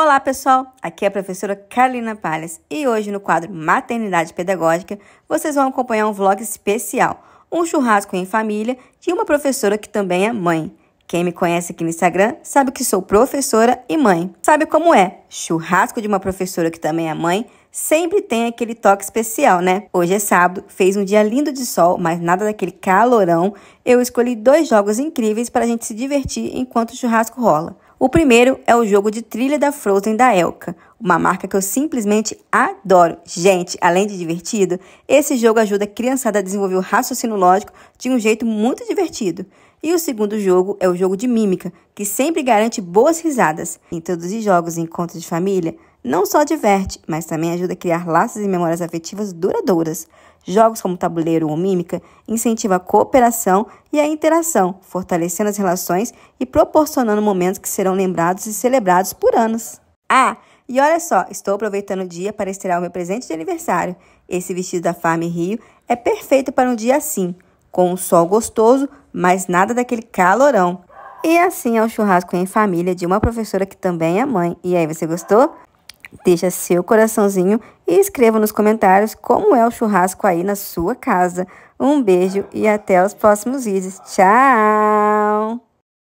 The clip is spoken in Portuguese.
Olá, pessoal! Aqui é a professora Carolina Palhas e hoje no quadro Maternidade Pedagógica vocês vão acompanhar um vlog especial, um churrasco em família de uma professora que também é mãe. Quem me conhece aqui no Instagram sabe que sou professora e mãe. Sabe como é? Churrasco de uma professora que também é mãe sempre tem aquele toque especial, né? Hoje é sábado, fez um dia lindo de sol, mas nada daquele calorão. Eu escolhi dois jogos incríveis para a gente se divertir enquanto o churrasco rola. O primeiro é o jogo de trilha da Frozen da Elka, uma marca que eu simplesmente adoro. Gente, além de divertido, esse jogo ajuda a criançada a desenvolver o raciocínio lógico de um jeito muito divertido. E o segundo jogo é o jogo de mímica, que sempre garante boas risadas. Em todos os jogos e encontros de família, não só diverte, mas também ajuda a criar laços e memórias afetivas duradouras. Jogos como tabuleiro ou mímica incentivam a cooperação e a interação, fortalecendo as relações e proporcionando momentos que serão lembrados e celebrados por anos. Ah, e olha só, estou aproveitando o dia para estrear o meu presente de aniversário. Esse vestido da Farm Rio é perfeito para um dia assim, com um sol gostoso, mas nada daquele calorão. E assim é o um churrasco em família de uma professora que também é mãe. E aí, você gostou? Deixa seu coraçãozinho e escreva nos comentários como é o churrasco aí na sua casa. Um beijo e até os próximos vídeos. Tchau!